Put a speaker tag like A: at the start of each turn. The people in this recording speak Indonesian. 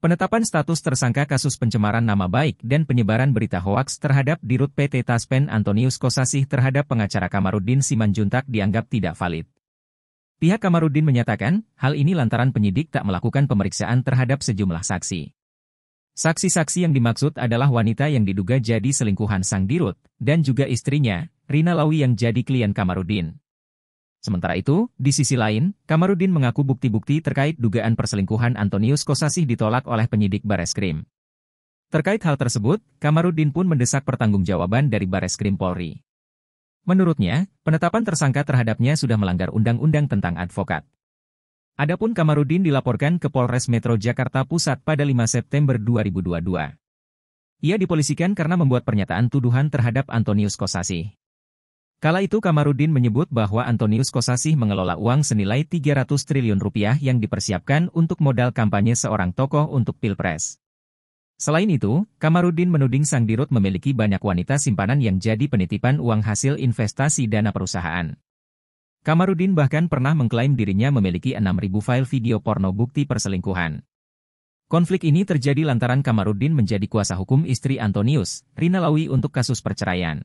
A: Penetapan status tersangka kasus pencemaran nama baik dan penyebaran berita hoaks terhadap Dirut PT Taspen Antonius Kosasih terhadap pengacara Kamarudin Simanjuntak dianggap tidak valid. Pihak Kamarudin menyatakan, hal ini lantaran penyidik tak melakukan pemeriksaan terhadap sejumlah saksi. Saksi-saksi yang dimaksud adalah wanita yang diduga jadi selingkuhan sang Dirut, dan juga istrinya, Rina Lawi yang jadi klien Kamarudin. Sementara itu, di sisi lain, Kamarudin mengaku bukti-bukti terkait dugaan perselingkuhan Antonius Kosasih ditolak oleh penyidik Bareskrim. Terkait hal tersebut, Kamarudin pun mendesak pertanggungjawaban dari Bareskrim Polri. Menurutnya, penetapan tersangka terhadapnya sudah melanggar undang-undang tentang advokat. Adapun Kamarudin dilaporkan ke Polres Metro Jakarta Pusat pada 5 September 2022. Ia dipolisikan karena membuat pernyataan tuduhan terhadap Antonius Kosasih. Kala itu Kamarudin menyebut bahwa Antonius Kosasih mengelola uang senilai 300 triliun rupiah yang dipersiapkan untuk modal kampanye seorang tokoh untuk Pilpres. Selain itu, Kamarudin menuding Sang Dirut memiliki banyak wanita simpanan yang jadi penitipan uang hasil investasi dana perusahaan. Kamarudin bahkan pernah mengklaim dirinya memiliki 6.000 file video porno bukti perselingkuhan. Konflik ini terjadi lantaran Kamarudin menjadi kuasa hukum istri Antonius, Rina untuk kasus perceraian.